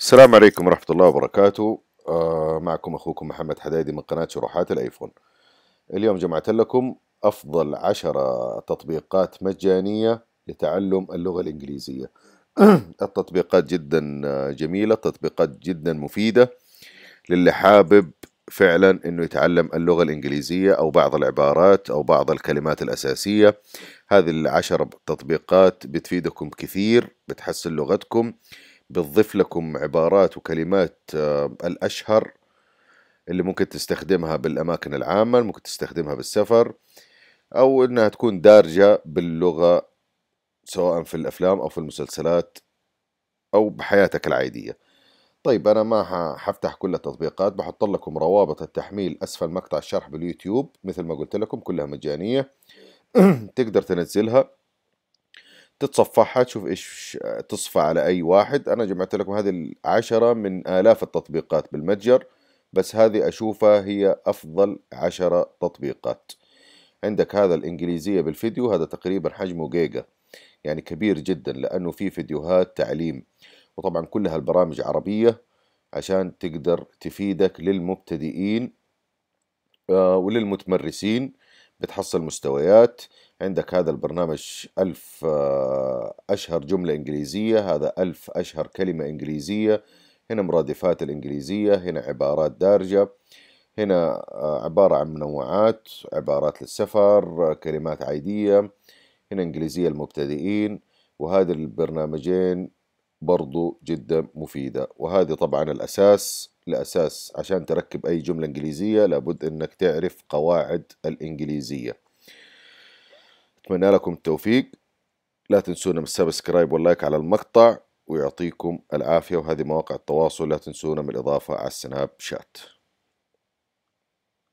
السلام عليكم ورحمة الله وبركاته آه معكم أخوكم محمد حدادي من قناة شروحات الآيفون اليوم جمعت لكم أفضل عشرة تطبيقات مجانية لتعلم اللغة الإنجليزية التطبيقات جدا جميلة تطبيقات جدا مفيدة للي حابب فعلا انه يتعلم اللغه الانجليزيه او بعض العبارات او بعض الكلمات الاساسيه هذه العشر تطبيقات بتفيدكم كثير بتحسن لغتكم بتضيف لكم عبارات وكلمات آه، الأشهر اللي ممكن تستخدمها بالأماكن العامة ممكن تستخدمها بالسفر أو إنها تكون دارجة باللغة سواء في الأفلام أو في المسلسلات أو بحياتك العادية طيب أنا ما حفتح كل التطبيقات بحط لكم روابط التحميل أسفل مقطع الشرح باليوتيوب مثل ما قلت لكم كلها مجانية تقدر تنزلها تتصفحها تشوف ايش تصفى على اي واحد انا جمعت لكم هذه العشرة من الاف التطبيقات بالمتجر بس هذه اشوفها هي افضل عشرة تطبيقات عندك هذا الانجليزية بالفيديو هذا تقريبا حجمه جيجا يعني كبير جدا لانه في فيديوهات تعليم وطبعا كلها البرامج عربية عشان تقدر تفيدك للمبتدئين آه، وللمتمرسين بتحصل مستويات عندك هذا البرنامج ألف آه، أشهر جملة إنجليزية هذا ألف أشهر كلمة إنجليزية هنا مرادفات الإنجليزية هنا عبارات دارجة هنا آه، عبارة عن منوعات عبارات للسفر كلمات عادية هنا إنجليزية المبتدئين وهذا البرنامجين برضو جدا مفيدة وهذه طبعا الأساس الأساس عشان تركب أي جملة إنجليزية لابد أنك تعرف قواعد الإنجليزية أتمنى لكم التوفيق لا تنسونا من السبسكرايب واللايك على المقطع ويعطيكم العافية وهذه مواقع التواصل لا تنسونا من الإضافة على السناب شات